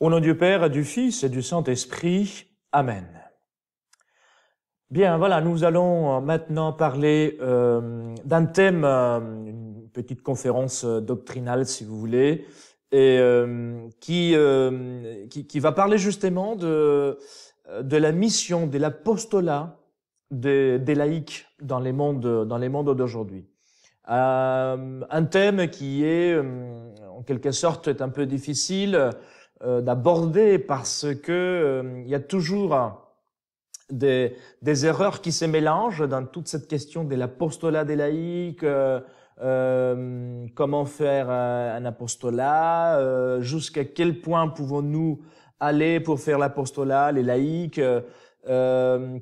Au nom du Père du Fils et du Saint-Esprit. Amen. Bien, voilà, nous allons euh, maintenant parler euh, d'un thème, euh, une petite conférence doctrinale si vous voulez, et qui, qui, va parler justement de de la mission, de l'apostolat des, laïcs dans les mondes dans les mondes d'aujourd'hui. un thème qui est en quelque sorte est un peu difficile euh, d'aborder parce que euh, il y a toujours des, des, erreurs qui se mélangent dans toute cette question de l'apostolat des laïcs, euh, euh comment faire un apostolat, jusqu'à quel point pouvons-nous aller pour faire l'apostolat, les laïcs,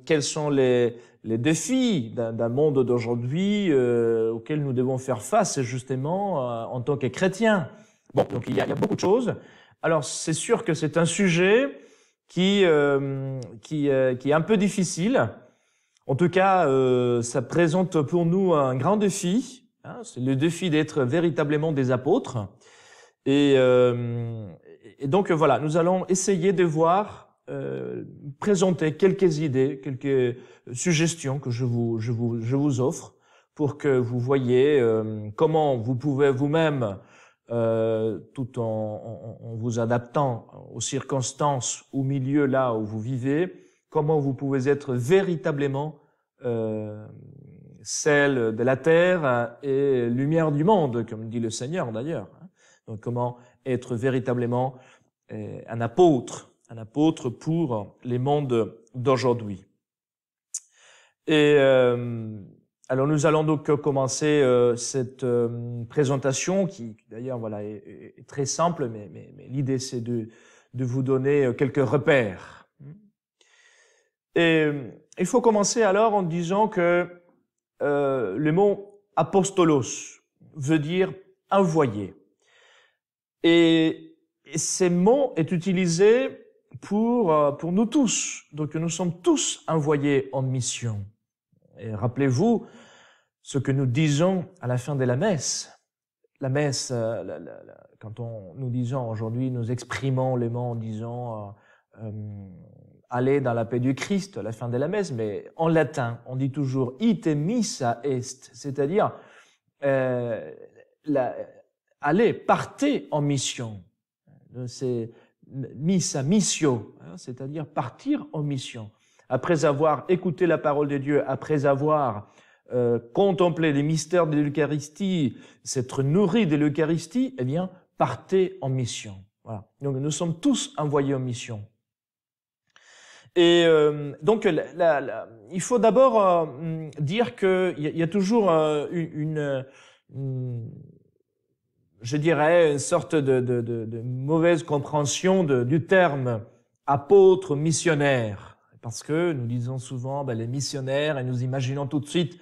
quels sont les, les défis d'un monde d'aujourd'hui auxquels nous devons faire face justement en tant que chrétiens. Bon, donc il y a, il y a beaucoup de choses. Alors c'est sûr que c'est un sujet qui euh, euh, qui, est un peu difficile. En tout cas, euh, ça présente pour nous un grand défi. Hein. c'est le défi d'être véritablement des apôtres. Et, donc voilà, nous allons essayer de voir, présenter quelques idées, quelques suggestions que je vous je vous je vous offre pour que vous voyez comment vous pouvez vous-même euh, tout en, vous adaptant aux circonstances, au milieu là où vous vivez, comment vous pouvez être véritablement euh, celle de la terre et lumière du monde, comme dit le Seigneur d'ailleurs. Hein. Donc comment être véritablement euh, un apôtre, un apôtre pour les mondes d'aujourd'hui. Et alors nous allons donc euh, commencer euh, cette euh, présentation qui d'ailleurs voilà est, très simple, mais, l'idée c'est de, vous donner quelques repères. Hmm. Et il faut commencer alors en disant que le mot apostolos veut dire envoyé. Et, ce mot est utilisé pour, pour nous tous. Donc nous sommes tous envoyés en mission. Et rappelez-vous, ce que nous disons à la fin de la messe. La messe, euh, quand on, nous disons aujourd'hui, nous exprimons les mots en disant euh, euh aller dans la paix du Christ à la fin de la messe, mais en latin, on dit toujours ite missa est, c'est-à-dire euh, aller, partez en mission. C'est missa missio, hein, c'est-à-dire partir en mission. Après avoir écouté la parole de Dieu, après avoir euh, contempler les mystères de l'Eucharistie, s'être nourri de l'Eucharistie, eh bien, partez en mission. Voilà. Donc nous sommes tous envoyés en mission. Et euh, donc la, il faut d'abord euh, dire qu'il y, y, a toujours une, je dirais, une sorte de, mauvaise compréhension du terme apôtre missionnaire parce que nous disons souvent ben, les missionnaires et nous imaginons tout de suite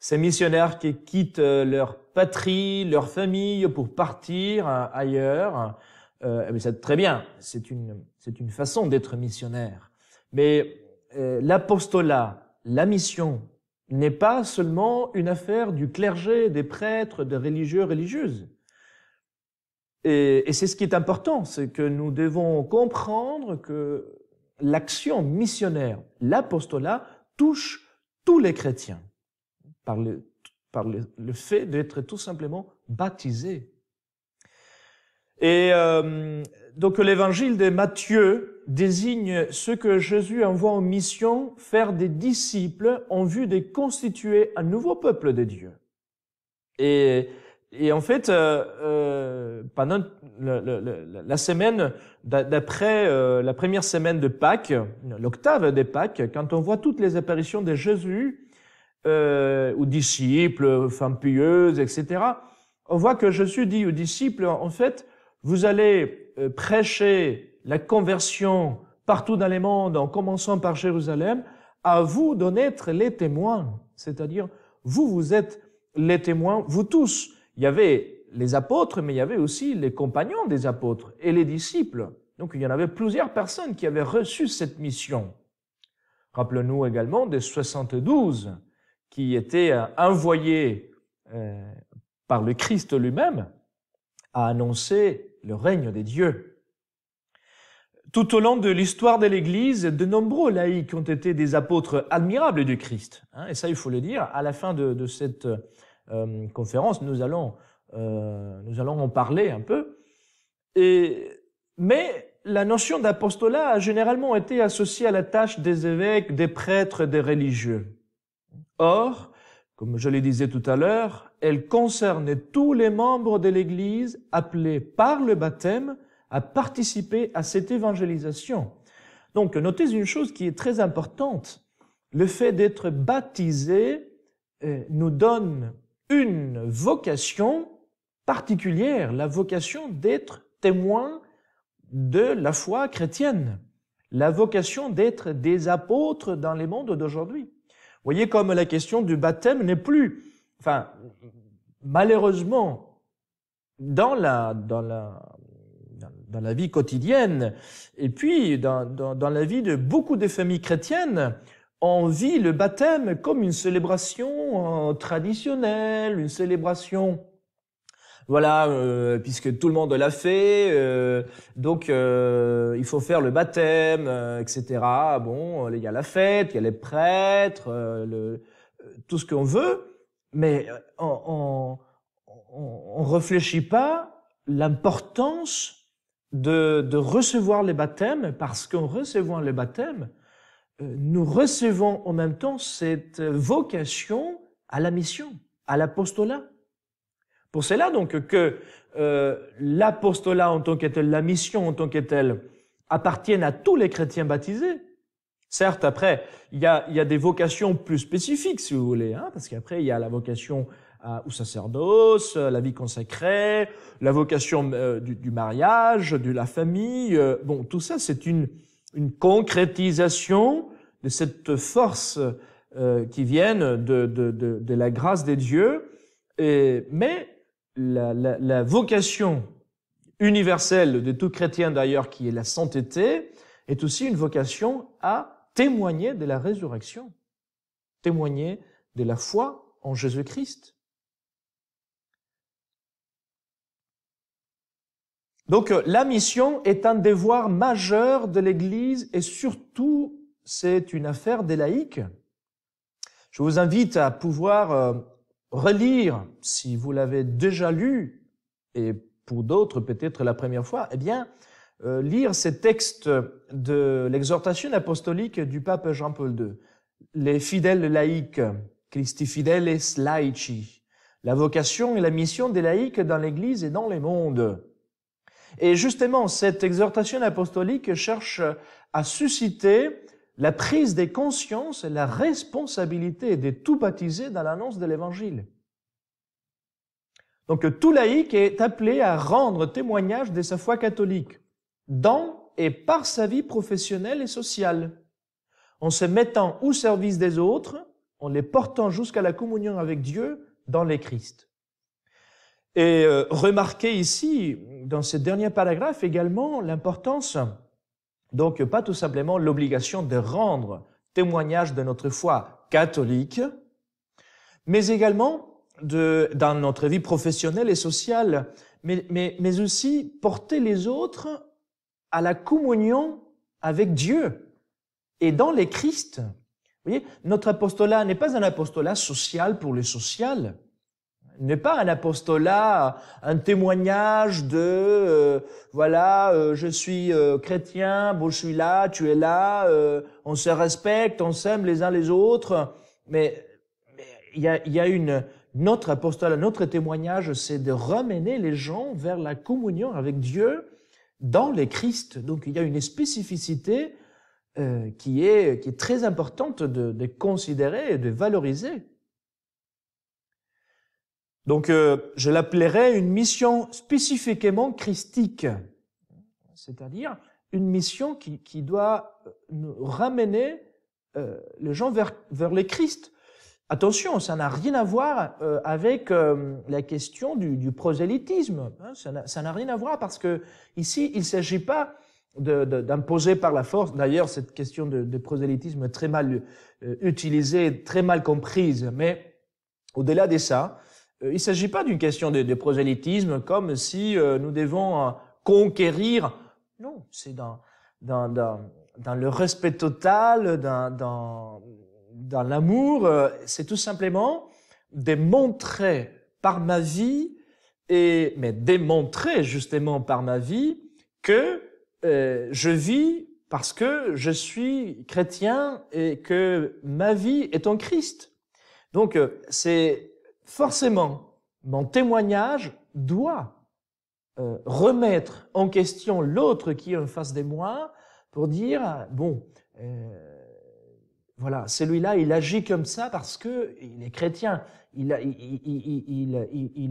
ces missionnaires qui quittent euh, leur patrie, leur famille pour partir hein, ailleurs, euh, mais très bien, c'est une, c'est une façon d'être missionnaire. Mais euh, l'apostolat, la mission, n'est pas seulement une affaire du clergé, des prêtres, des religieux, religieuses. Et, et c'est ce qui est important, c'est que nous devons comprendre que l'action missionnaire, l'apostolat, touche tous les chrétiens par le, par le, fait d'être tout simplement baptisé. Et euh, donc l'évangile de Matthieu désigne ce que Jésus envoie en mission faire des disciples en vue de constituer un nouveau peuple de Dieu. Et, et en fait, euh, euh, pendant la, semaine d'après la première semaine de Pâques, l'octave des Pâques, quand on voit toutes les apparitions de Jésus, euh, aux disciples, aux femmes pieuses, etc. On voit que Jésus dit aux disciples, en fait, vous allez euh, prêcher la conversion partout dans le monde, en commençant par Jérusalem, à vous d'en être les témoins. C'est-à-dire, vous, vous êtes les témoins, vous tous. Il y avait les apôtres, mais il y avait aussi les compagnons des apôtres et les disciples. Donc il y en avait plusieurs personnes qui avaient reçu cette mission. Rappelons-nous également des 72 qui était euh, envoyé euh, par le Christ lui-même à annoncer le règne des dieux. Tout au long de l'histoire de l'Église, de nombreux laïcs ont été des apôtres admirables du Christ. Hein, et ça, il faut le dire. À la fin de, cette euh, conférence, nous allons, nous allons en parler un peu. Et, mais la notion d'apostolat a généralement été associée à la tâche des évêques, des prêtres, des religieux. Or, comme je le disais tout à l'heure, elle concerne tous les membres de l'Église appelés par le baptême à participer à cette évangélisation. Donc, notez une chose qui est très importante. Le fait d'être baptisé euh, nous donne une vocation particulière, la vocation d'être témoin de la foi chrétienne, la vocation d'être des apôtres dans les mondes d'aujourd'hui. Vous voyez comme la question du baptême n'est plus, enfin, malheureusement, dans la, dans la, dans la vie quotidienne, et puis dans la vie de beaucoup de familles chrétiennes, on vit le baptême comme une célébration euh, traditionnelle, une célébration voilà, euh, puisque tout le monde l'a fait, euh, donc euh, il faut faire le baptême, etc. Bon, il y a la fête, il y a les prêtres, le, tout ce qu'on veut, mais on, ne réfléchit pas l'importance de, de, recevoir les baptêmes, parce qu'en recevant les baptêmes, nous recevons en même temps cette vocation à la mission, à l'apostolat. Pour cela donc que euh, l'apostolat en tant que la mission en tant que appartiennent à tous les chrétiens baptisés. Certes, après, il y a, y a des vocations plus spécifiques, si vous voulez, hein, parce qu'après, il y a la vocation euh, au sacerdoce, euh, la vie consacrée, la vocation euh, du, mariage, de la famille. bon, tout ça, c'est une, une concrétisation de cette force qui vient de, de, de, la grâce des dieux. Et, mais la, vocation universelle de tout chrétien d'ailleurs, qui est la sainteté, est aussi une vocation à témoigner de la résurrection, témoigner de la foi en Jésus-Christ. Donc euh, la mission est un devoir majeur de l'Église et surtout c'est une affaire des laïcs. Je vous invite à pouvoir euh, relire, si vous l'avez déjà lu, et pour d'autres peut-être la première fois, eh bien, euh, lire ces textes de l'exhortation apostolique du pape Jean-Paul II. Les fidèles laïcs, Christi fideles laici, la vocation et la mission des laïcs dans l'Église et dans les mondes. Et justement, cette exhortation apostolique cherche à susciter la prise des consciences et la responsabilité des tout baptisés dans l'annonce de l'Évangile. Donc tout laïc est appelé à rendre témoignage de sa foi catholique dans et par sa vie professionnelle et sociale, en se mettant au service des autres, en les portant jusqu'à la communion avec Dieu dans les Christ. Et euh, remarquez ici, dans ce dernier paragraphe également, l'importance donc, pas tout simplement l'obligation de rendre témoignage de notre foi catholique, mais également de, dans notre vie professionnelle et sociale, mais, mais, mais aussi porter les autres à la communion avec Dieu et dans les Christ. Vous voyez, notre apostolat n'est pas un apostolat social pour le social, n'est pas un apostolat, un témoignage de euh, voilà, euh, je suis euh, chrétien, bon, je suis là, tu es là, on se respecte, on s'aime les uns les autres. Mais il y a, y a une notre apostolat, notre témoignage, c'est de ramener les gens vers la communion avec Dieu dans les Christ. Donc il y a une spécificité qui est qui est très importante de considérer et de valoriser. Donc euh, je l'appellerais une mission spécifiquement christique, c'est-à-dire une mission qui, qui doit euh, ramener euh, les gens vers, vers le Christ. Attention, ça n'a rien à voir euh, avec la question du, du prosélytisme. Hein. ça n'a rien à voir parce que ici, il ne s'agit pas d'imposer par la force. D'ailleurs, cette question de, de, prosélytisme est très mal utilisée, très mal comprise. Mais au-delà de ça, euh, il ne s'agit pas d'une question de, prosélytisme comme si euh, nous devons euh, conquérir. Non, c'est dans, dans, dans, dans, le respect total, dans, dans, dans l'amour. C'est tout simplement démontrer par ma vie, et, mais démontrer justement par ma vie que je vis parce que je suis chrétien et que ma vie est en Christ. Donc c'est forcément, mon témoignage doit euh, remettre en question l'autre qui est en face de moi pour dire, bon, euh, voilà, celui-là, il agit comme ça parce que il est chrétien, il,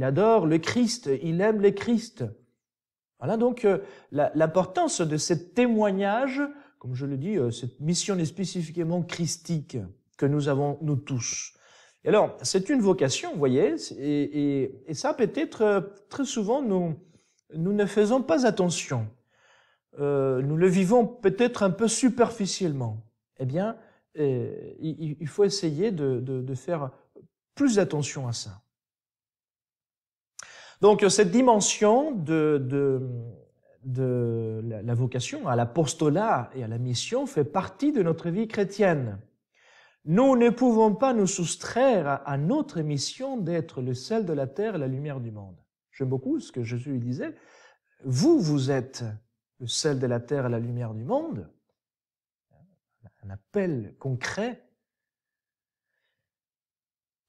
adore le Christ, il aime le Christ. Voilà donc euh, l'importance de ce témoignage, comme je le dis, cette mission est spécifiquement christique que nous avons, nous tous alors, c'est une vocation, vous voyez, et, ça peut-être euh, très souvent nous, ne faisons pas attention. Euh, nous le vivons peut-être un peu superficiellement. Eh bien, euh, il, faut essayer de, faire plus attention à ça. Donc cette dimension de, la vocation à l'apostolat et à la mission fait partie de notre vie chrétienne. Nous ne pouvons pas nous soustraire à notre mission d'être le sel de la terre et la lumière du monde. J'aime beaucoup ce que Jésus disait. Vous, vous êtes le sel de la terre et la lumière du monde. Un appel concret.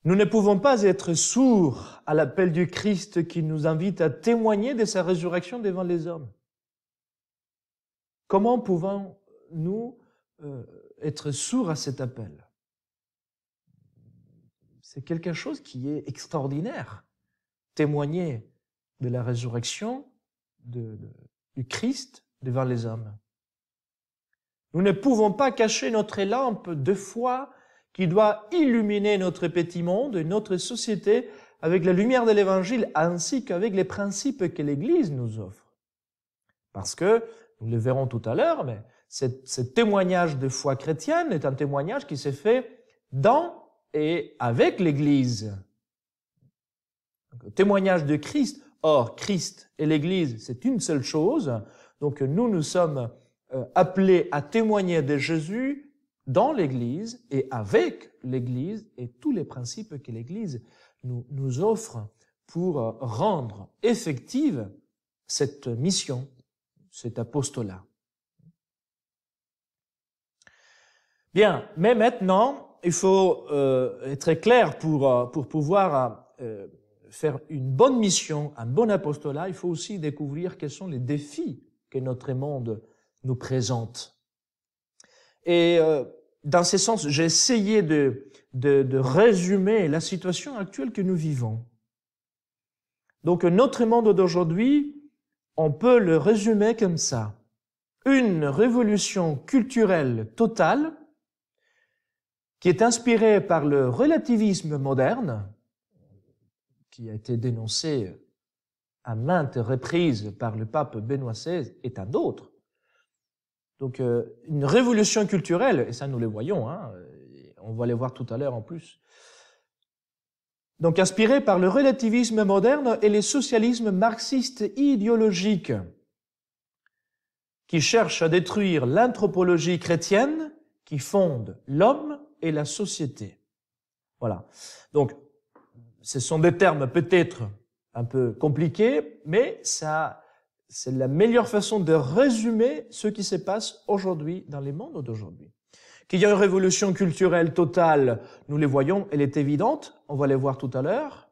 Nous ne pouvons pas être sourds à l'appel du Christ qui nous invite à témoigner de sa résurrection devant les hommes. Comment pouvons-nous euh, être sourds à cet appel c'est quelque chose qui est extraordinaire. Témoigner de la résurrection du Christ devant les hommes. Nous ne pouvons pas cacher notre lampe de foi qui doit illuminer notre petit monde et notre société avec la lumière de l'Évangile ainsi qu'avec les principes que l'Église nous offre. Parce que, nous le verrons tout à l'heure, mais ce témoignage de foi chrétienne est un témoignage qui s'est fait dans et avec l'Église. Témoignage de Christ. Or, Christ et l'Église, c'est une seule chose. Donc nous, nous sommes euh, appelés à témoigner de Jésus dans l'Église et avec l'Église et tous les principes que l'Église nous, nous offre pour euh, rendre effective cette mission, cet apostolat. Bien, mais maintenant, il faut euh, être clair pour, euh, pour pouvoir euh, faire une bonne mission, un bon apostolat, il faut aussi découvrir quels sont les défis que notre monde nous présente. Et euh, dans ce sens, j'ai essayé de, de, de résumer la situation actuelle que nous vivons. Donc notre monde d'aujourd'hui, on peut le résumer comme ça. Une révolution culturelle totale, qui est inspiré par le relativisme moderne, qui a été dénoncé à maintes reprises par le pape Benoît XVI et tant d'autres. Donc euh, une révolution culturelle, et ça nous le voyons, hein, on va les voir tout à l'heure en plus. Donc inspiré par le relativisme moderne et les socialismes marxistes idéologiques, qui cherchent à détruire l'anthropologie chrétienne qui fonde l'homme et la société. Voilà. Donc, ce sont des termes peut-être un peu compliqués, mais ça, c'est la meilleure façon de résumer ce qui se passe aujourd'hui dans les mondes d'aujourd'hui. Qu'il y a une révolution culturelle totale, nous les voyons, elle est évidente, on va les voir tout à l'heure.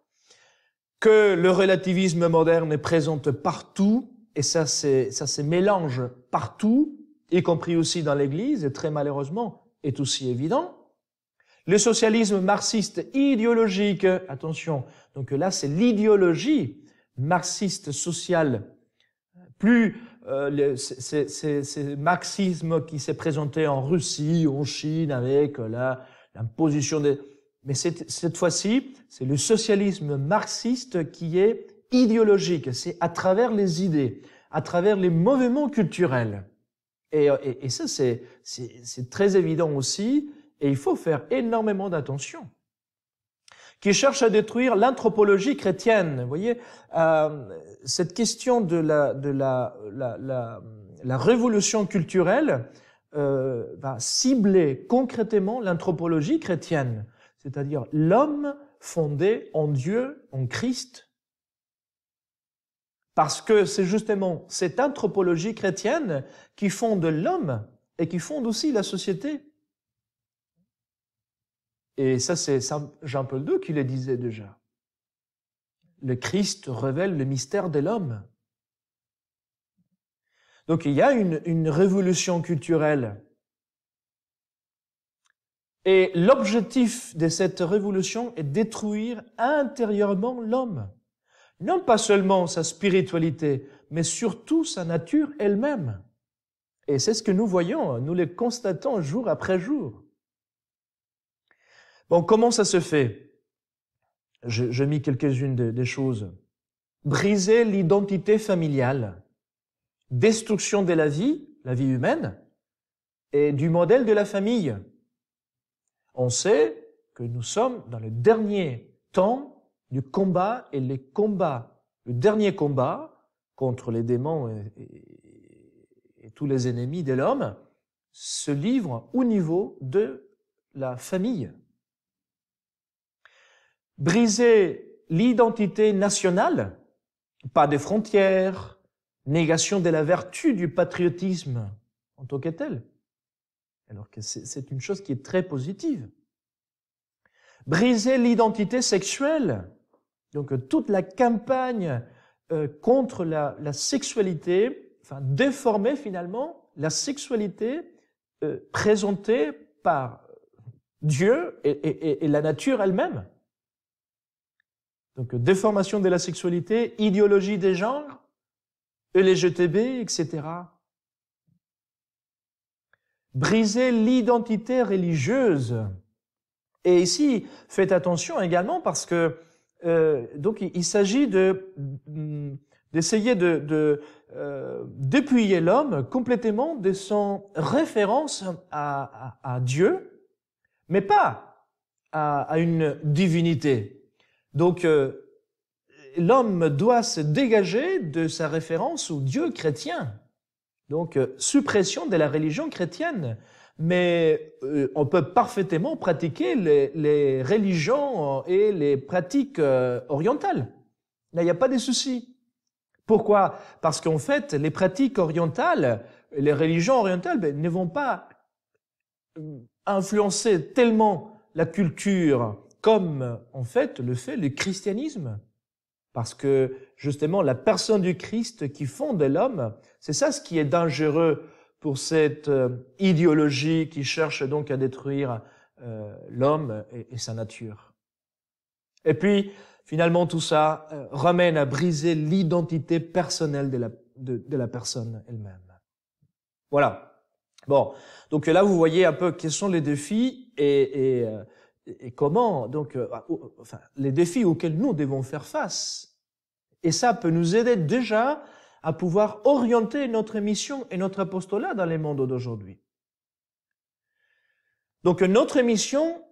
Que le relativisme moderne est présent partout, et ça, ça se mélange partout, y compris aussi dans l'Église, et très malheureusement, est aussi évident. Le socialisme marxiste idéologique, attention, donc là c'est l'idéologie marxiste sociale, plus euh, c'est marxisme qui s'est présenté en Russie, en Chine, avec euh, l'imposition des... Mais cette fois-ci, c'est le socialisme marxiste qui est idéologique, c'est à travers les idées, à travers les mouvements culturels. Et, euh, et, et ça, c'est très évident aussi et il faut faire énormément d'attention, qui cherche à détruire l'anthropologie chrétienne. Vous voyez, euh, cette question de la, de la, révolution culturelle euh, va cibler concrètement l'anthropologie chrétienne, c'est-à-dire l'homme fondé en Dieu, en Christ, parce que c'est justement cette anthropologie chrétienne qui fonde l'homme et qui fonde aussi la société. Et ça, c'est Jean-Paul II qui le disait déjà. Le Christ révèle le mystère de l'homme. Donc il y a une, une révolution culturelle. Et l'objectif de cette révolution est détruire intérieurement l'homme. Non pas seulement sa spiritualité, mais surtout sa nature elle-même. Et c'est ce que nous voyons, nous le constatons jour après jour. Bon, comment ça se fait Je, mis quelques-unes des choses. Briser l'identité familiale, destruction de la vie, la vie humaine, et du modèle de la famille. On sait que nous sommes dans le dernier temps du combat et les combats, le dernier combat contre les démons et, et tous les ennemis de l'homme se livre au niveau de la famille briser l'identité nationale, pas de frontières, négation de la vertu du patriotisme en tant que tel, alors que c'est une chose qui est très positive. Briser l'identité sexuelle, donc euh, toute la campagne euh, contre la, sexualité, enfin déformer finalement la sexualité euh, présentée par Dieu et la nature elle-même. Donc euh, déformation de la sexualité, idéologie des genres, LGTB, etc. Briser l'identité religieuse. Et ici, faites attention également parce que euh, donc il, s'agit mm, d'essayer de, de euh, dépouiller l'homme complètement de son référence à, Dieu, mais pas à, à une divinité donc, euh, l'homme doit se dégager de sa référence au Dieu chrétien. Donc, euh, suppression de la religion chrétienne. Mais euh, on peut parfaitement pratiquer les, religions et les pratiques orientales. Là, il n'y a pas de soucis. Pourquoi Parce qu'en fait, les pratiques orientales, les religions orientales ben, ne vont pas influencer tellement la culture comme en fait le fait le christianisme. Parce que justement, la personne du Christ qui fonde l'homme, c'est ça ce qui est dangereux pour cette euh, idéologie qui cherche donc à détruire euh, l'homme et, sa nature. Et puis, finalement, tout ça euh, ramène à briser l'identité personnelle de la, de, la personne elle-même. Voilà. Bon, donc là, vous voyez un peu quels sont les défis et, et comment donc euh, bah, enfin, les défis auxquels nous devons faire face. Et ça peut nous aider déjà à pouvoir orienter notre mission et notre apostolat dans les mondes d'aujourd'hui. Donc notre mission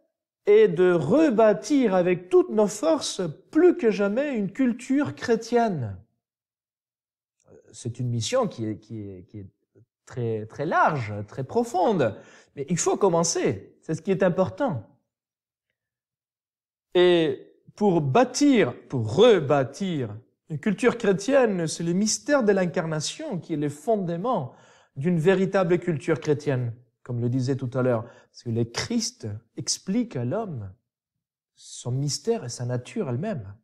est de rebâtir avec toutes nos forces plus que jamais une culture chrétienne. C'est une mission qui est, qui est très, très large, très profonde, mais il faut commencer, c'est ce qui est important. Et pour bâtir, pour rebâtir une culture chrétienne, c'est le mystère de l'incarnation qui est le fondement d'une véritable culture chrétienne, comme le disait tout à l'heure, parce que le Christ explique à l'homme son mystère et sa nature elle-même.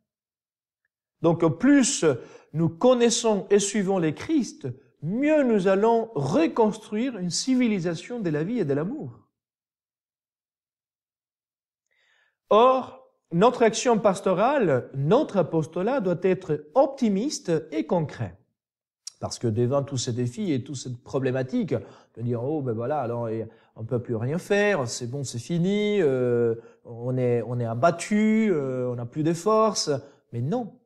Donc plus nous connaissons et suivons les Christ, mieux nous allons reconstruire une civilisation de la vie et de l'amour. Or, notre action pastorale, notre apostolat doit être optimiste et concret. Parce que devant tous ces défis et toutes ces problématiques, de dire, oh ben voilà, alors on peut plus rien faire, c'est bon, c'est fini, euh, on est, on est abattu, euh, on n'a plus de force. Mais non.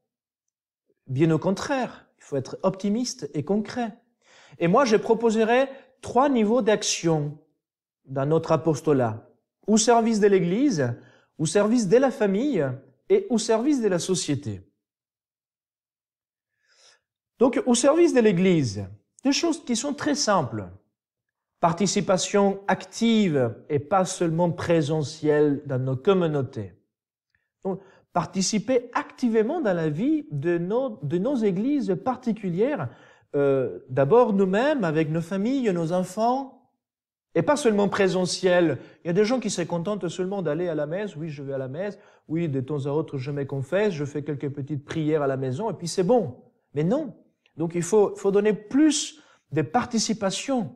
Bien au contraire, il faut être optimiste et concret. Et moi, je proposerai trois niveaux d'action dans notre apostolat. Au service de l'Église, au service de la famille et au service de la société. Donc, au service de l'Église, des choses qui sont très simples. Participation active et pas seulement présentielle dans nos communautés. participer activement dans la vie de nos, de nos églises particulières, euh, d'abord nous-mêmes, avec nos familles, nos enfants, et pas seulement présentiel. Il y a des gens qui se contentent seulement d'aller à la messe. Oui, je vais à la messe. Oui, de temps à autre, je me confesse. Je fais quelques petites prières à la maison et puis c'est bon. Mais non. Donc il faut, faut donner plus de participation.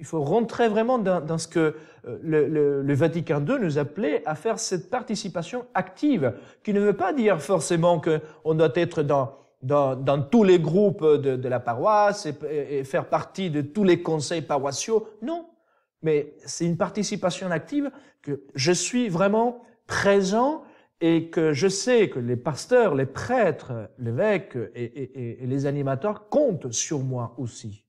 Il faut rentrer vraiment dans, ce que euh, le, le, le, Vatican II nous appelait à faire cette participation active, qui ne veut pas dire forcément qu'on doit être dans, dans, dans, tous les groupes de, de la paroisse et, faire partie de tous les conseils paroissiaux. Non, mais c'est une participation active que je suis vraiment présent et que je sais que les pasteurs, les prêtres, l'évêque et, les animateurs comptent sur moi aussi.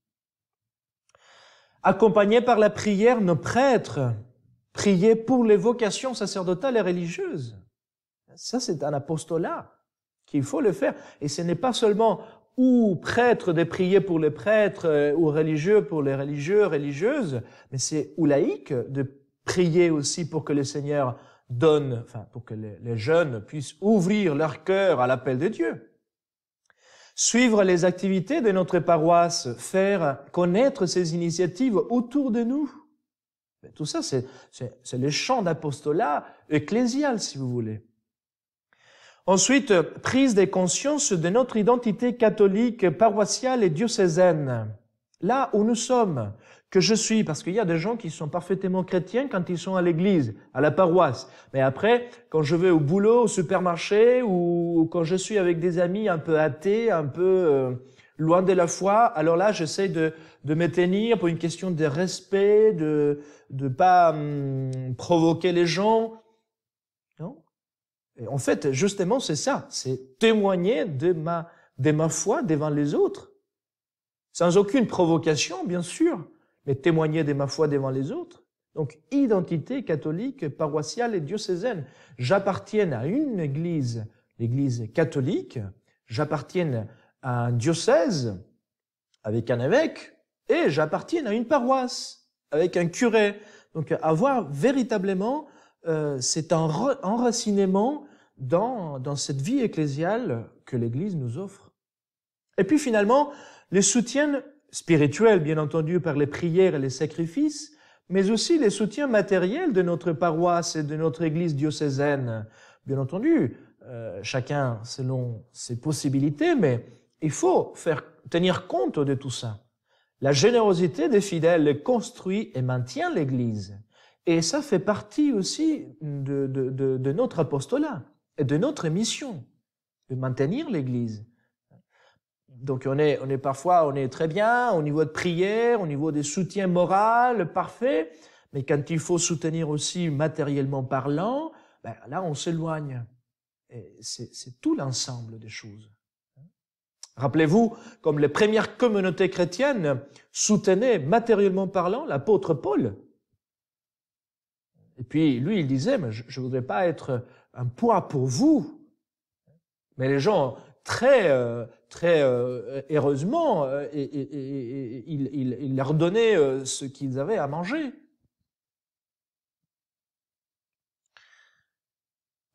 Accompagné par la prière, nos prêtres priaient pour les vocations sacerdotales et religieuses. Ça, c'est un apostolat qu'il faut le faire. Et ce n'est pas seulement ou prêtre de prier pour les prêtres, euh, ou religieux pour les religieux, religieuses, mais c'est ou laïque de prier aussi pour que le Seigneur donne, enfin, pour que les, jeunes puissent ouvrir leur cœur à l'appel de Dieu. Suivre les activités de notre paroisse, faire connaître ces initiatives autour de nous. tout ça, c'est, c'est, c'est le champ d'apostolat ecclésial, si vous voulez. Ensuite, euh, prise des consciences de notre identité catholique, paroissiale et diocésaine. Là où nous sommes, que je suis, parce qu'il y a des gens qui sont parfaitement chrétiens quand ils sont à l'église, à la paroisse. Mais après, quand je vais au boulot, au supermarché, ou quand je suis avec des amis un peu athées, un peu euh, loin de la foi, alors là, j'essaie de, de pour une question de respect, de ne pas hum, provoquer les gens, en fait, justement, c'est ça, c'est témoigner de ma, de ma foi devant les autres. Sans aucune provocation, bien sûr, mais témoigner de ma foi devant les autres. Donc, identité catholique, paroissiale et diocésaine. J'appartiens à une église, l'église catholique, j'appartiens à un diocèse avec un évêque, et j'appartiens à une paroisse avec un curé. Donc, avoir véritablement euh, c'est un enracinement dans, cette vie ecclésiale que l'Église nous offre. Et puis finalement, les soutiens spirituels, bien entendu, par les prières et les sacrifices, mais aussi les soutiens matériels de notre paroisse et de notre Église diocésaine. Bien entendu, euh, chacun selon ses possibilités, mais il faut faire tenir compte de tout ça. La générosité des fidèles construit et maintient l'Église. Et ça fait partie aussi de, de, notre apostolat et de notre mission de maintenir l'Église. Donc on est, on est parfois, on est très bien au niveau de prière, au niveau des soutiens moraux, parfait, mais quand il faut soutenir aussi matériellement parlant, ben là on s'éloigne. C'est tout l'ensemble des choses. Rappelez-vous, comme les premières communautés chrétiennes soutenaient matériellement parlant l'apôtre Paul, et puis lui, il disait, mais je ne voudrais pas être un poids pour vous. Mais les gens, très, euh, très euh, heureusement, euh, il, leur donnait ce qu'ils avaient à manger.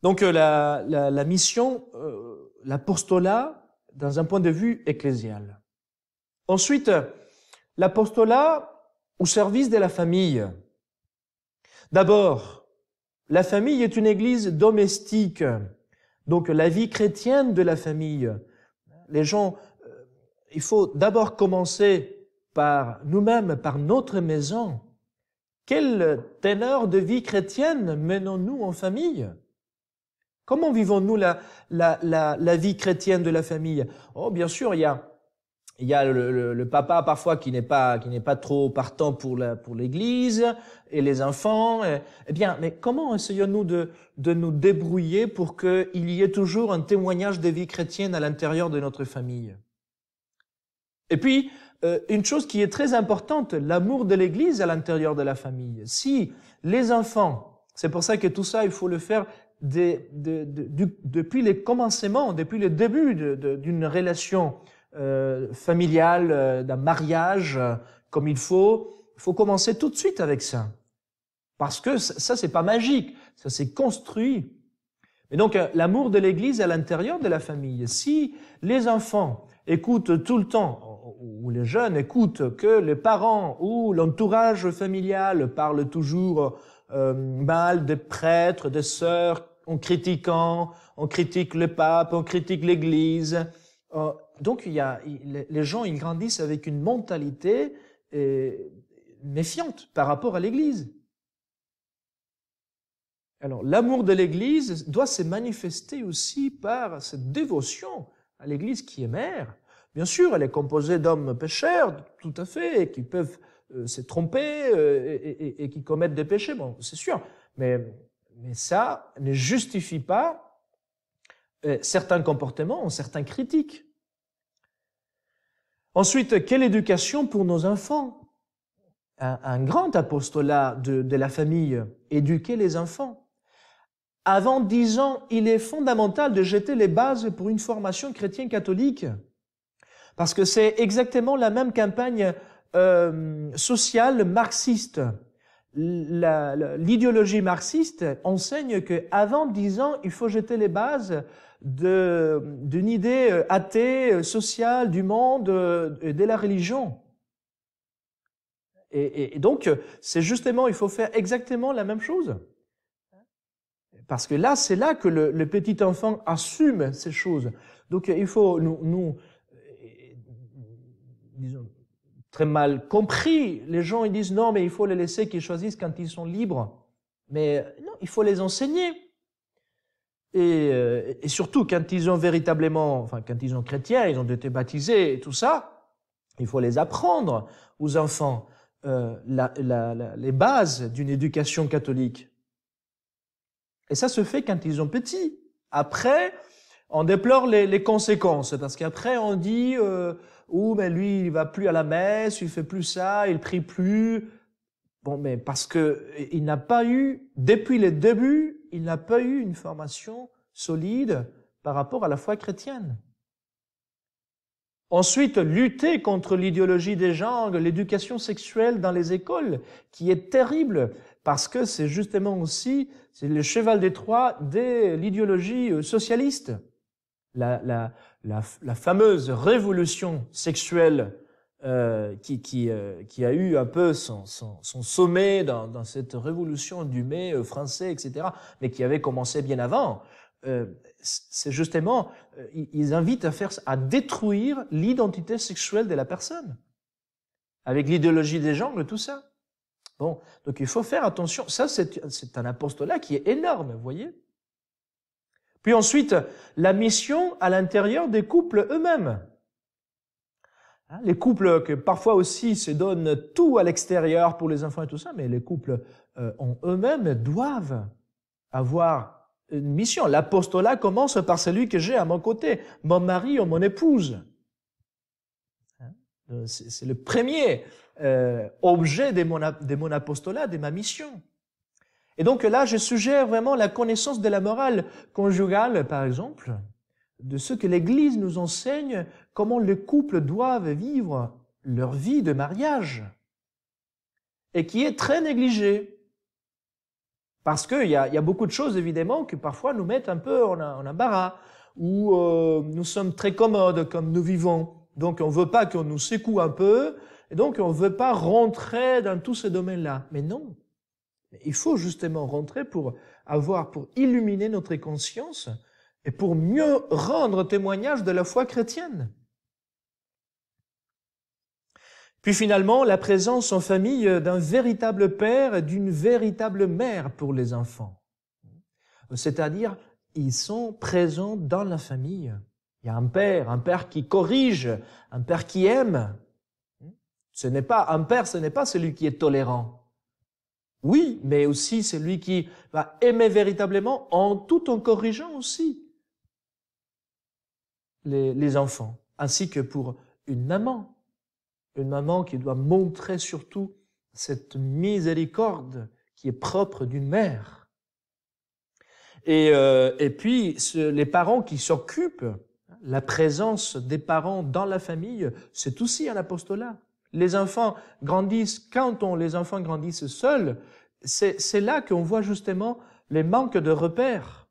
Donc la, la mission, l'apostolat, dans un point de vue ecclésial. Ensuite, l'apostolat au service de la famille. D'abord, la famille est une église domestique. Donc la vie chrétienne de la famille. Les gens, euh, il faut d'abord commencer par nous-mêmes, par notre maison. Quelle teneur de vie chrétienne menons-nous en famille Comment vivons-nous la, la, vie chrétienne de la famille Oh, bien sûr, il y a il y a le, papa parfois qui n'est pas qui n'est pas trop partant pour la pour l'Église et les enfants. Et, eh bien, mais comment essayons-nous de de nous débrouiller pour qu'il y ait toujours un témoignage de vies chrétienne à l'intérieur de notre famille Et puis euh, une chose qui est très importante, l'amour de l'Église à l'intérieur de la famille. Si les enfants, c'est pour ça que tout ça, il faut le faire des, depuis les commencements, depuis le début d'une relation euh, familiale, euh, d'un mariage euh, comme il faut. Il faut commencer tout de suite avec ça. Parce que ça, c'est pas magique, ça s'est construit. Et donc, l'amour de l'Église à l'intérieur de la famille. Si les enfants écoutent tout le temps, ou les jeunes écoutent que les parents ou l'entourage familial parlent toujours mal des prêtres, des sœurs, en critiquant, on critique le pape, on critique l'Église, donc il y a, les gens ils grandissent avec une mentalité euh, méfiante par rapport à l'Église. Alors l'amour de l'Église doit se manifester aussi par cette dévotion à l'Église qui est mère. Bien sûr, elle est composée d'hommes pécheurs, tout à fait, et qui peuvent euh, se tromper euh, et, qui commettent des péchés, bon, c'est sûr. Mais, ça ne justifie pas certains comportements, certains critiques. Ensuite, quelle éducation pour nos enfants un, grand apostolat de, la famille, éduquer les enfants. Avant dix ans, il est fondamental de jeter les bases pour une formation chrétienne catholique, parce que c'est exactement la même campagne euh, sociale marxiste l'idéologie marxiste enseigne qu'avant dix ans, il faut jeter les bases d'une idée euh, athée, euh, sociale, du monde, euh, de la religion. Et, donc, c'est justement, il faut faire exactement la même chose. Parce que là, c'est là que le, petit enfant assume ces choses. Donc, il faut nous, nous disons, très mal compris. Les gens ils disent non, mais il faut les laisser qu'ils choisissent quand ils sont libres. Mais non, il faut les enseigner. Et, euh, et, surtout quand ils ont véritablement, enfin quand ils sont chrétiens, ils ont été baptisés et tout ça, il faut les apprendre aux enfants euh, les bases d'une éducation catholique. Et ça se fait quand ils sont petits. Après, on déplore les, conséquences parce qu'après on dit euh, ou mais lui il va plus à la messe, il fait plus ça, il prie plus. Bon, mais parce que euh, il n'a pas eu depuis le début, il n'a pas eu une formation solide par rapport à la foi chrétienne. Ensuite, lutter contre l'idéologie des gens l'éducation sexuelle dans les écoles, qui est terrible, parce que c'est justement aussi, c'est le cheval des Troie de l'idéologie euh, socialiste la, la, fameuse révolution sexuelle euh, qui, qui, euh, qui, a eu un peu son, sommet dans, cette révolution du mai euh, français, etc., mais qui avait commencé bien avant, c'est justement, ils invitent à, faire, à détruire l'identité sexuelle de la personne, avec l'idéologie des genres, tout ça. Bon, donc il faut faire attention. Ça, c'est un apostolat qui est énorme, vous voyez puis ensuite, la mission à l'intérieur des couples eux-mêmes. Hein, les couples que parfois aussi se donnent tout à l'extérieur pour les enfants et tout ça, mais les couples euh, en eux-mêmes doivent avoir une mission. L'apostolat commence par celui que j'ai à mon côté, mon mari ou mon épouse. Hein, c'est le premier euh, objet de mon apostolat, de ma mission. Et donc là, je suggère vraiment la connaissance de la morale conjugale, par exemple, de ce que l'Église nous enseigne, comment les couples doivent vivre leur vie de mariage, et qui est très négligée. Parce qu'il y, a, beaucoup de choses, évidemment, que parfois nous mettent un peu en, en embarras, où euh, nous sommes très commodes comme nous vivons. Donc on ne veut pas qu'on nous secoue un peu, et donc on ne veut pas rentrer dans tous ces domaines-là. Mais non, il faut justement rentrer pour avoir, pour illuminer notre conscience et pour mieux rendre témoignage de la foi chrétienne. Puis finalement, la présence en famille d'un véritable père et d'une véritable mère pour les enfants. C'est-à-dire, ils sont présents dans la famille. Il y a un père, un père qui corrige, un père qui aime. Ce n'est pas, un père, ce n'est pas celui qui est tolérant. Oui, mais aussi c'est lui qui va aimer véritablement en tout en corrigeant aussi les, enfants, ainsi que pour une maman. Une maman qui doit montrer surtout cette miséricorde qui est propre d'une mère. Et, euh, puis, les parents qui s'occupent, hein, la présence des parents dans la famille, c'est aussi un apostolat. Les enfants grandissent, quand on, les enfants grandissent seuls, c'est là qu'on voit justement les manques de repères.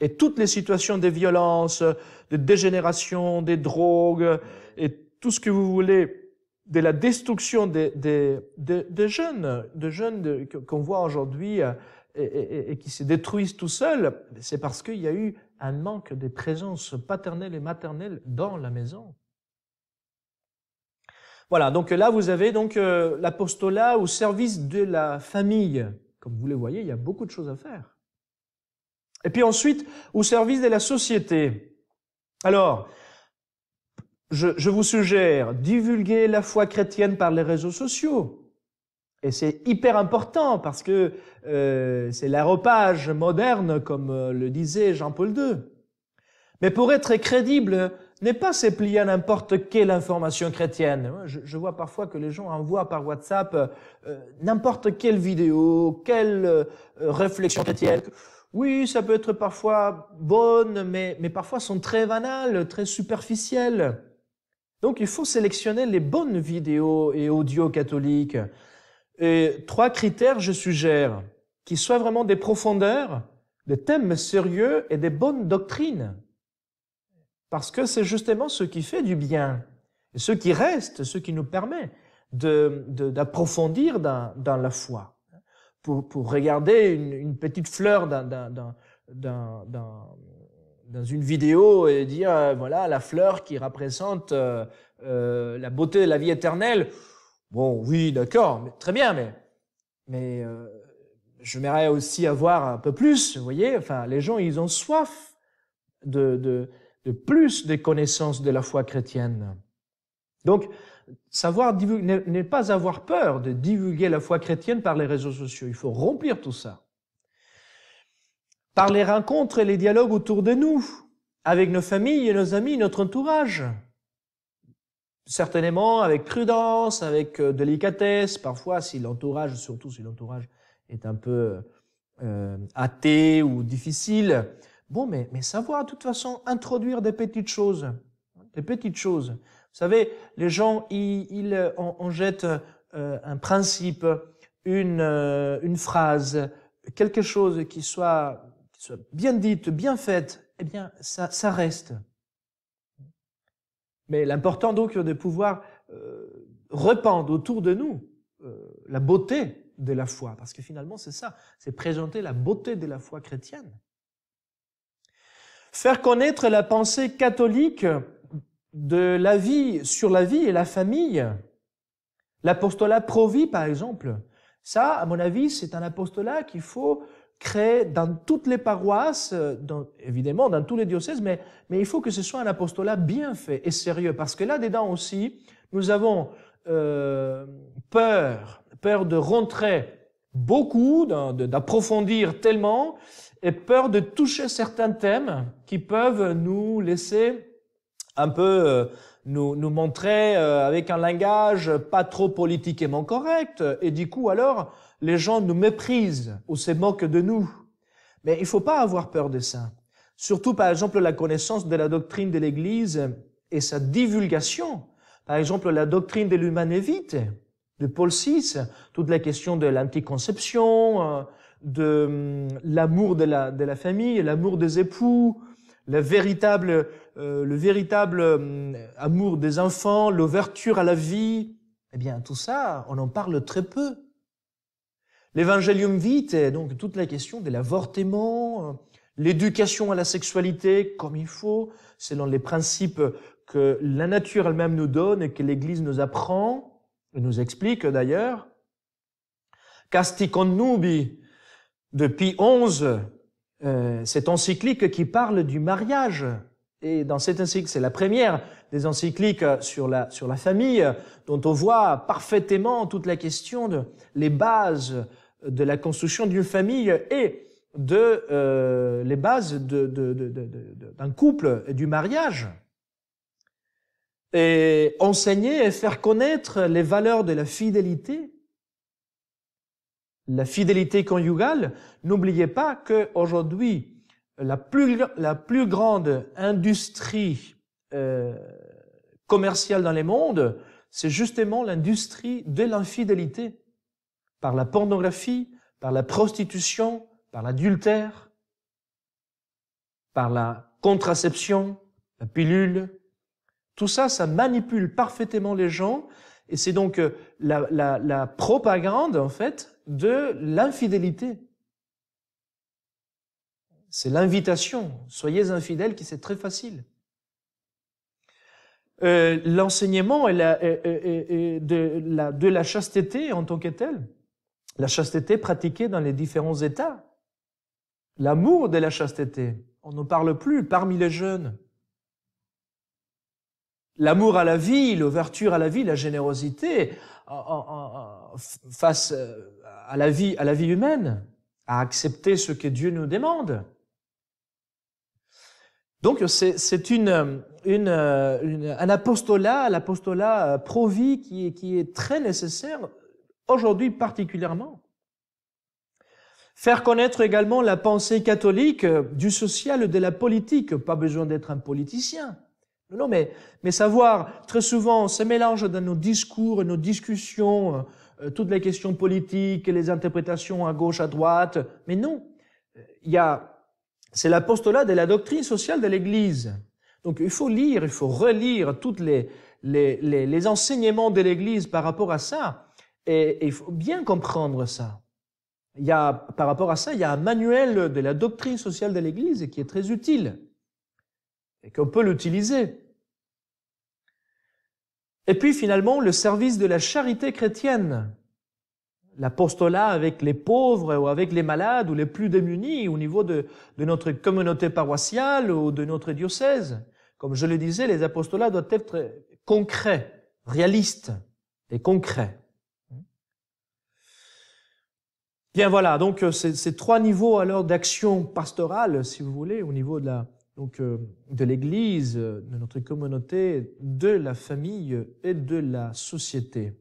Et toutes les situations de violences, de dégénération, des drogues, et tout ce que vous voulez, de la destruction des, des, des, jeunes, de jeunes qu'on voit aujourd'hui euh, et, et, qui se détruisent tout seuls, c'est parce qu'il y a eu un manque de présence paternelle et maternelle dans la maison. Voilà, donc euh, là, vous avez donc euh, l'apostolat au service de la famille. Comme vous le voyez, il y a beaucoup de choses à faire. Et puis ensuite, au service de la société. Alors, je, vous suggère, divulguer la foi chrétienne par les réseaux sociaux. Et c'est hyper important parce que euh, c'est l'aropage moderne, comme le disait Jean-Paul II. Mais pour être crédible, n'est pas se à n'importe quelle information chrétienne. Je, vois parfois que les gens envoient par WhatsApp euh, n'importe quelle vidéo, quelle euh, réflexion chrétienne. Oui, ça peut être parfois bonne, mais, mais parfois sont très banales, très superficielles. Donc il faut sélectionner les bonnes vidéos et audios catholiques. Et trois critères, je suggère, qui soient vraiment des profondeurs, des thèmes sérieux et des bonnes doctrines. Parce que c'est justement ce qui fait du bien, ce qui reste, ce qui nous permet d'approfondir de, d'approfondir dans, dans, la foi. Pour, pour regarder une, une, petite fleur dans, dans, dans, une vidéo et dire, euh, voilà, la fleur qui représente euh, euh, la beauté de la vie éternelle, bon, oui, d'accord, très bien, mais, mais euh, j'aimerais aussi avoir un peu plus, vous voyez, enfin, les gens, ils ont soif de, de de plus de connaissances de la foi chrétienne. Donc, savoir n'est pas avoir peur de divulguer la foi chrétienne par les réseaux sociaux. Il faut remplir tout ça. Par les rencontres et les dialogues autour de nous, avec nos familles et nos amis, notre entourage. Certainement avec prudence, avec euh, délicatesse, parfois si l'entourage, surtout si l'entourage est un peu euh, athée ou difficile, Bon, mais, mais savoir, de toute façon, introduire des petites choses. Des petites choses. Vous savez, les gens, ils, ils euh, on, jette euh, un principe, une, euh, une phrase, quelque chose qui soit, qui soit bien dite, bien faite. Eh bien, ça, ça reste. Mais l'important donc de pouvoir rependre autour de nous la beauté de la foi, parce que finalement c'est ça, c'est présenter la beauté de la foi chrétienne. Faire connaître la pensée catholique de la vie sur la vie et la famille, l'apostolat pro-vie, par exemple, ça, à mon avis, c'est un apostolat qu'il faut créer dans toutes les paroisses, évidemment dans tous les diocèses, mais, mais il faut que ce soit un apostolat bien fait et sérieux, parce que là-dedans aussi, nous avons euh, peur, peur de rentrer beaucoup, d'approfondir tellement, et peur de toucher certains thèmes qui peuvent nous laisser un peu euh, nous, nous montrer euh, avec un langage pas trop politiquement correct. Et du coup, alors, les gens nous méprisent ou se moquent de nous. Mais il faut pas avoir peur de ça. Surtout, par exemple, la connaissance de la doctrine de l'Église et sa divulgation. Par exemple, la doctrine de l'humanévite de Paul VI, toute la question de l'anticonception, euh, de hum, l'amour de la, de la famille, l'amour des époux, la véritable, euh, le véritable hum, amour des enfants, l'ouverture à la vie, eh bien tout ça, on en parle très peu. L'évangélium vite est donc toute la question de l'avortement, l'éducation à la sexualité comme il faut, selon les principes que la nature elle-même nous donne et que l'Église nous apprend, et nous explique d'ailleurs. Casti depuis 11 euh, cette encyclique qui parle du mariage. Et dans cette encyclique, c'est la première des encycliques euh, sur la, sur la famille, euh, dont on voit parfaitement toute la question de les bases de la construction d'une famille et de euh, les bases d'un de, de, couple et du mariage. Et enseigner et faire connaître les valeurs de la fidélité, la fidélité conjugale, n'oubliez pas que aujourd'hui la plus la plus grande industrie euh, commerciale dans le monde, c'est justement l'industrie de l'infidélité, par la pornographie, par la prostitution, par l'adultère, par la contraception, la pilule. Tout ça, ça manipule parfaitement les gens, et c'est donc euh, la, la propagande en fait de l'infidélité. C'est l'invitation. Soyez infidèles, qui c'est très facile. Euh, l'enseignement de, la, chasteté en tant que telle, la chasteté pratiquée dans les différents états, l'amour de la chasteté, on n'en parle plus parmi les jeunes. L'amour à la vie, l'ouverture à la vie, la générosité en, en, face euh, à la vie, à la vie humaine, à accepter ce que Dieu nous demande. Donc c'est une, une, un apostolat, l'apostolat euh, pro-vie qui, qui est très nécessaire aujourd'hui particulièrement. Faire connaître également la pensée catholique euh, du social et de la politique, pas besoin d'être un politicien. Non, mais, mais savoir, très souvent, ce mélange dans nos discours, nos discussions, euh, euh, toutes les questions politiques, et les interprétations à gauche, à droite. Mais non, il y a, c'est l'apostolat de la doctrine sociale de l'Église. Donc il faut lire, il faut relire toutes les, les, enseignements de l'Église par rapport à ça. Et, et il faut bien comprendre ça. Il y a, par rapport à ça, il y a un manuel de la doctrine sociale de l'Église qui est très utile et qu'on peut l'utiliser. Et puis finalement, le service de la charité chrétienne, l'apostolat avec les pauvres ou avec les malades ou les plus démunis au niveau de, de, notre communauté paroissiale ou de notre diocèse. Comme je le disais, les apostolats doivent être concrets, réalistes et concrets. Bien voilà, donc euh, ces trois niveaux alors d'action pastorale, si vous voulez, au niveau de la, donc euh, de l'Église, de notre communauté, de la famille et de la société.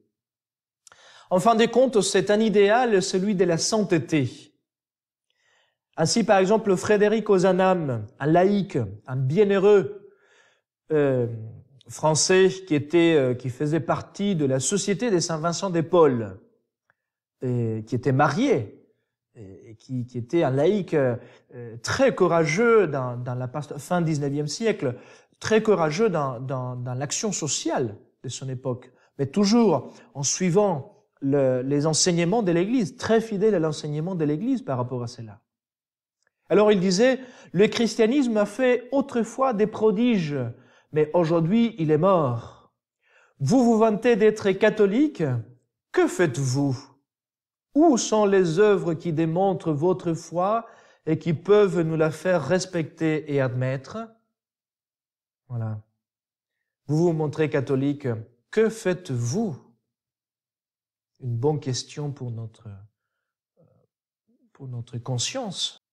En fin de compte, c'est un idéal, celui de la sainteté. Ainsi, par exemple, Frédéric Ozanam, un laïc, un bienheureux euh, français qui était, euh, qui faisait partie de la Société des Saint Vincent des Paul, et qui était marié et qui, était un laïc euh, euh, très courageux dans, la fin 19e siècle, très courageux dans, l'action sociale de son époque, mais toujours en suivant les enseignements de l'Église, très fidèle à l'enseignement de l'Église par rapport à cela. Alors il disait, le christianisme a fait autrefois des prodiges, mais aujourd'hui il est mort. Vous vous vantez d'être catholique, que faites-vous où sont les œuvres qui démontrent votre foi et qui peuvent nous la faire respecter et admettre Voilà. Vous vous montrez catholique. Que faites-vous Une bonne question pour notre, euh, pour notre conscience.